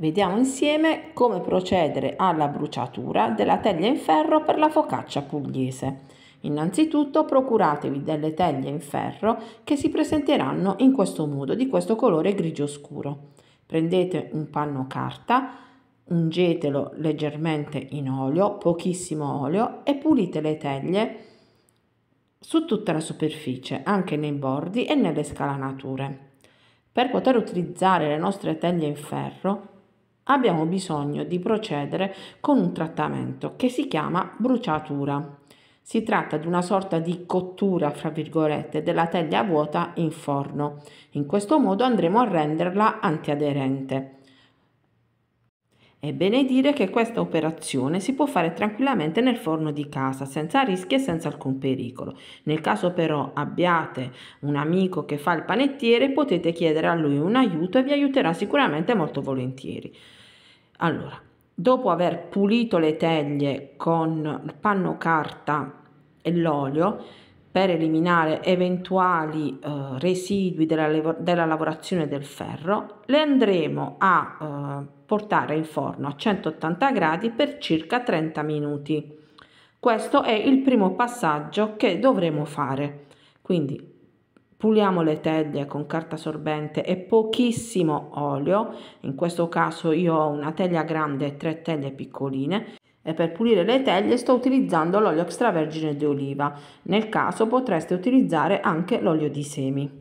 Vediamo insieme come procedere alla bruciatura della teglia in ferro per la focaccia pugliese. Innanzitutto procuratevi delle teglie in ferro che si presenteranno in questo modo, di questo colore grigio scuro. Prendete un panno carta, ungetelo leggermente in olio, pochissimo olio e pulite le teglie su tutta la superficie, anche nei bordi e nelle scalanature. Per poter utilizzare le nostre teglie in ferro abbiamo bisogno di procedere con un trattamento che si chiama bruciatura. Si tratta di una sorta di cottura, fra virgolette, della teglia vuota in forno. In questo modo andremo a renderla antiaderente. È bene dire che questa operazione si può fare tranquillamente nel forno di casa, senza rischi e senza alcun pericolo. Nel caso però abbiate un amico che fa il panettiere, potete chiedere a lui un aiuto e vi aiuterà sicuramente molto volentieri. Allora, dopo aver pulito le teglie con il panno carta e l'olio per eliminare eventuali eh, residui della, della, lavorazione del ferro, le andremo a eh, portare in forno a 180 gradi per circa 30 minuti. Questo è il primo passaggio che dovremo fare. Quindi puliamo le teglie con carta sorbente e pochissimo olio, in questo caso io ho una teglia grande e tre teglie piccoline, e per pulire le teglie sto utilizzando l'olio extravergine di oliva, nel caso potreste utilizzare anche l'olio di semi.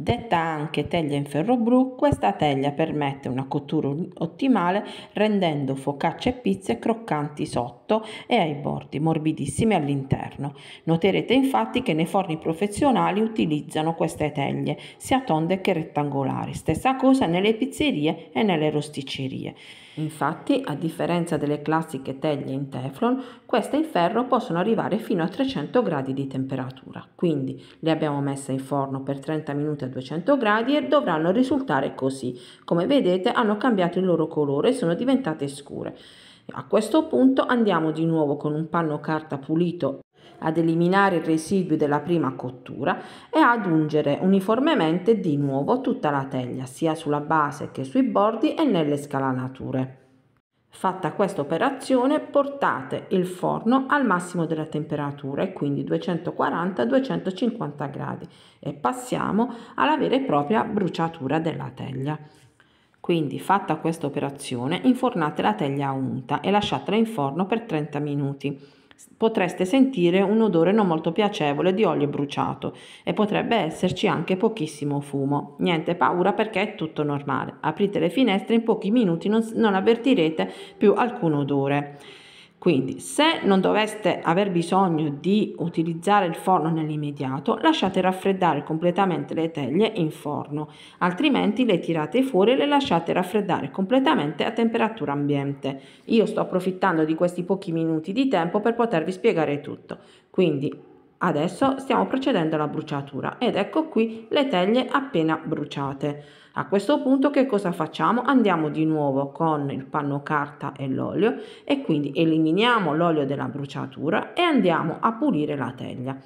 Detta anche teglia in ferro blu, questa teglia permette una cottura ottimale rendendo focaccia e pizze croccanti sotto e ai bordi, morbidissime all'interno. Noterete infatti che nei forni professionali utilizzano queste teglie, sia tonde che rettangolari, stessa cosa nelle pizzerie e nelle rosticcerie. Infatti, a differenza delle classiche teglie in teflon, queste in ferro possono arrivare fino a 300 gradi di temperatura. Quindi le abbiamo messe in forno per 30 minuti 200 gradi e dovranno risultare così. Come vedete hanno cambiato il loro colore e sono diventate scure. A questo punto andiamo di nuovo con un panno carta pulito ad eliminare il residuo della prima cottura e ad ungere uniformemente di nuovo tutta la teglia, sia sulla base che sui bordi e nelle scalanature. Fatta questa operazione portate il forno al massimo della temperatura e quindi 240-250 gradi e passiamo alla vera e propria bruciatura della teglia. Quindi fatta questa operazione infornate la teglia unta e lasciatela in forno per 30 minuti potreste sentire un odore non molto piacevole di olio bruciato e potrebbe esserci anche pochissimo fumo. Niente paura perché è tutto normale. Aprite le finestre, in pochi minuti non, non avvertirete più alcun odore. Quindi se non doveste aver bisogno di utilizzare il forno nell'immediato, lasciate raffreddare completamente le teglie in forno, altrimenti le tirate fuori e le lasciate raffreddare completamente a temperatura ambiente. Io sto approfittando di questi pochi minuti di tempo per potervi spiegare tutto. Quindi Adesso stiamo procedendo alla bruciatura ed ecco qui le teglie appena bruciate. A questo punto che cosa facciamo? Andiamo di nuovo con il panno carta e l'olio e quindi eliminiamo l'olio della bruciatura e andiamo a pulire la teglia.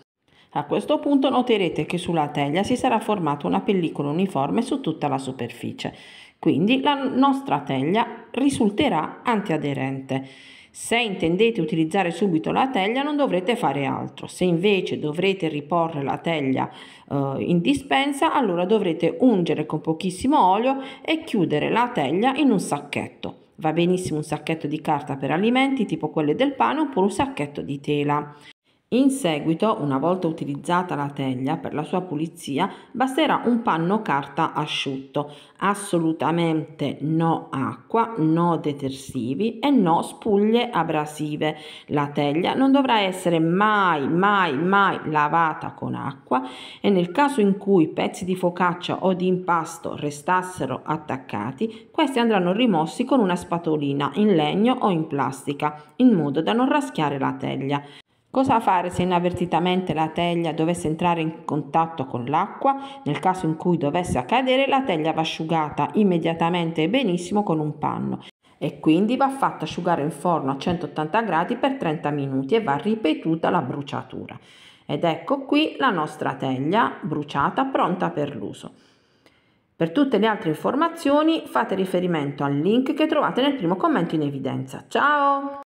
A questo punto noterete che sulla teglia si sarà formata una pellicola uniforme su tutta la superficie, quindi la nostra teglia risulterà antiaderente. Se intendete utilizzare subito la teglia non dovrete fare altro, se invece dovrete riporre la teglia eh, in dispensa allora dovrete ungere con pochissimo olio e chiudere la teglia in un sacchetto. Va benissimo un sacchetto di carta per alimenti tipo quelle del pane oppure un sacchetto di tela. In seguito, una volta utilizzata la teglia per la sua pulizia, basterà un panno carta asciutto, assolutamente no acqua, no detersivi e no spuglie abrasive. La teglia non dovrà essere mai, mai, mai lavata con acqua e nel caso in cui pezzi di focaccia o di impasto restassero attaccati, questi andranno rimossi con una spatolina in legno o in plastica, in modo da non raschiare la teglia. Cosa fare se inavvertitamente la teglia dovesse entrare in contatto con l'acqua? Nel caso in cui dovesse accadere, la teglia va asciugata immediatamente e benissimo con un panno e quindi va fatta asciugare in forno a 180 gradi per 30 minuti e va ripetuta la bruciatura. Ed ecco qui la nostra teglia bruciata pronta per l'uso. Per tutte le altre informazioni fate riferimento al link che trovate nel primo commento in evidenza. Ciao!